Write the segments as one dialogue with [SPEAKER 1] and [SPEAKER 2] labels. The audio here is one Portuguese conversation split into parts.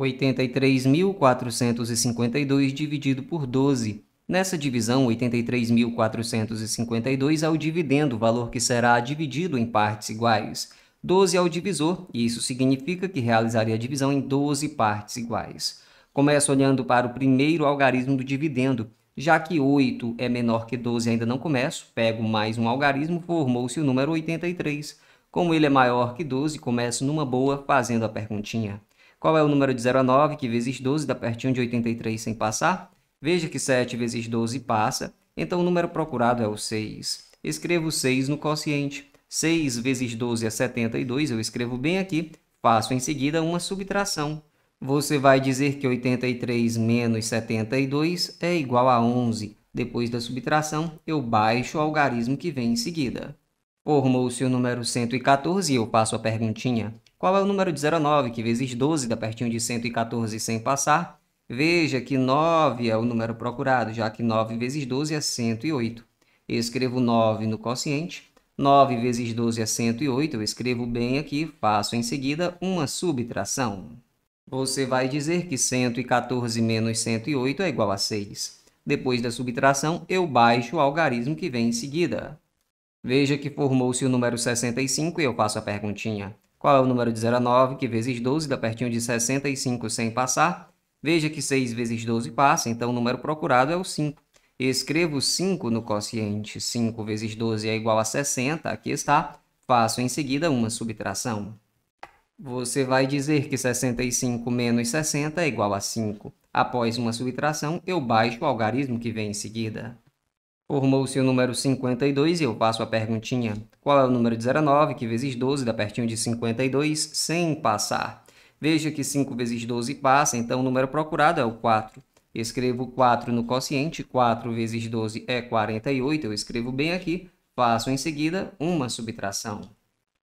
[SPEAKER 1] 83.452 dividido por 12. Nessa divisão, 83.452 é o dividendo, valor que será dividido em partes iguais. 12 é o divisor, e isso significa que realizaria a divisão em 12 partes iguais. Começo olhando para o primeiro algarismo do dividendo. Já que 8 é menor que 12 ainda não começo, pego mais um algarismo, formou-se o número 83. Como ele é maior que 12, começo numa boa fazendo a perguntinha. Qual é o número de 0 a 9, que vezes 12 dá pertinho de 83 sem passar? Veja que 7 vezes 12 passa, então o número procurado é o 6. Escrevo 6 no quociente. 6 vezes 12 é 72, eu escrevo bem aqui. Faço em seguida uma subtração. Você vai dizer que 83 menos 72 é igual a 11. Depois da subtração, eu baixo o algarismo que vem em seguida. Formou-se o número 114 e eu passo a perguntinha. Qual é o número de 09, que vezes 12 dá pertinho de 114 sem passar? Veja que 9 é o número procurado, já que 9 vezes 12 é 108. Eu escrevo 9 no quociente. 9 vezes 12 é 108. Eu escrevo bem aqui, faço em seguida uma subtração. Você vai dizer que 114 menos 108 é igual a 6. Depois da subtração, eu baixo o algarismo que vem em seguida. Veja que formou-se o número 65 e eu faço a perguntinha. Qual é o número de 0 a 9, que vezes 12 dá pertinho de 65 sem passar? Veja que 6 vezes 12 passa, então o número procurado é o 5. Escrevo 5 no quociente. 5 vezes 12 é igual a 60, aqui está. Faço em seguida uma subtração. Você vai dizer que 65 menos 60 é igual a 5. Após uma subtração, eu baixo o algarismo que vem em seguida. Formou-se o número 52 e eu passo a perguntinha. Qual é o número de 09 que vezes 12 dá pertinho de 52 sem passar? Veja que 5 vezes 12 passa, então o número procurado é o 4. Escrevo 4 no quociente, 4 vezes 12 é 48, eu escrevo bem aqui, faço em seguida uma subtração.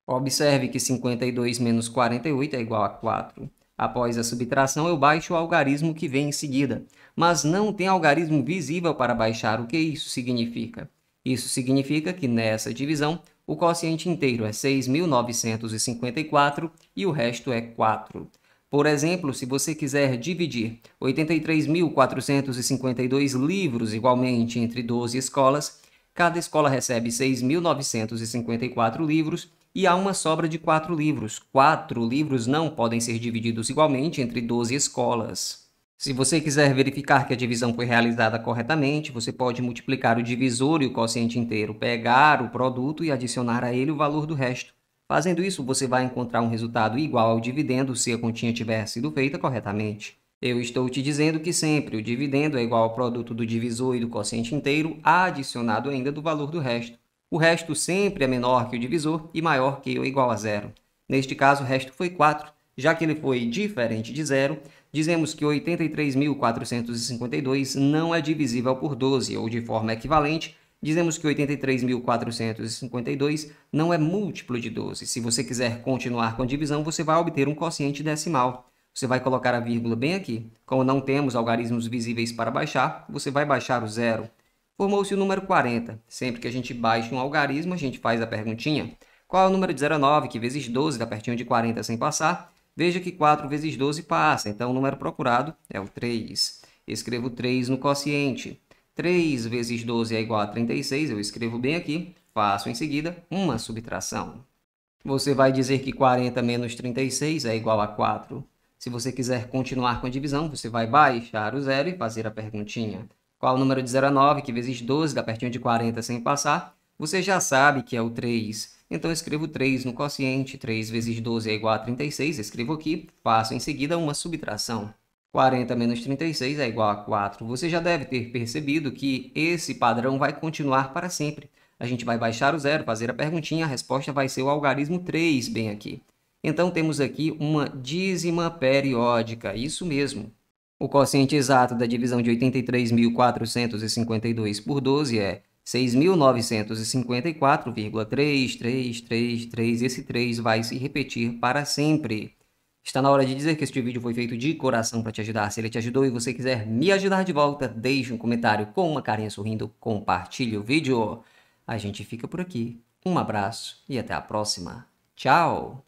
[SPEAKER 1] Observe que 52 menos 48 é igual a 4. Após a subtração, eu baixo o algarismo que vem em seguida, mas não tem algarismo visível para baixar. O que isso significa? Isso significa que nessa divisão, o quociente inteiro é 6.954 e o resto é 4. Por exemplo, se você quiser dividir 83.452 livros igualmente entre 12 escolas, Cada escola recebe 6.954 livros e há uma sobra de quatro livros. Quatro livros não podem ser divididos igualmente entre 12 escolas. Se você quiser verificar que a divisão foi realizada corretamente, você pode multiplicar o divisor e o quociente inteiro, pegar o produto e adicionar a ele o valor do resto. Fazendo isso, você vai encontrar um resultado igual ao dividendo se a continha tiver sido feita corretamente. Eu estou te dizendo que sempre o dividendo é igual ao produto do divisor e do quociente inteiro, adicionado ainda do valor do resto. O resto sempre é menor que o divisor e maior que ou igual a zero. Neste caso, o resto foi 4. Já que ele foi diferente de zero, dizemos que 83.452 não é divisível por 12, ou de forma equivalente, dizemos que 83.452 não é múltiplo de 12. Se você quiser continuar com a divisão, você vai obter um quociente decimal. Você vai colocar a vírgula bem aqui. Como não temos algarismos visíveis para baixar, você vai baixar o zero. Formou-se o número 40. Sempre que a gente baixa um algarismo, a gente faz a perguntinha. Qual é o número de 09 que vezes 12 dá pertinho de 40 sem passar? Veja que 4 vezes 12 passa, então o número procurado é o 3. Escrevo 3 no quociente. 3 vezes 12 é igual a 36, eu escrevo bem aqui. Faço em seguida uma subtração. Você vai dizer que 40 menos 36 é igual a 4. Se você quiser continuar com a divisão, você vai baixar o zero e fazer a perguntinha. Qual o número de 0 a 9, que vezes 12 dá pertinho de 40 sem passar? Você já sabe que é o 3. Então escrevo 3 no quociente, 3 vezes 12 é igual a 36, escrevo aqui, faço em seguida uma subtração. 40 menos 36 é igual a 4. Você já deve ter percebido que esse padrão vai continuar para sempre. A gente vai baixar o zero, fazer a perguntinha, a resposta vai ser o algarismo 3 bem aqui. Então temos aqui uma dízima periódica, isso mesmo. O quociente exato da divisão de 83.452 por 12 é 6.954,3333. Esse 3 vai se repetir para sempre. Está na hora de dizer que este vídeo foi feito de coração para te ajudar. Se ele te ajudou e você quiser me ajudar de volta, deixe um comentário com uma carinha sorrindo, compartilhe o vídeo. A gente fica por aqui. Um abraço e até a próxima. Tchau!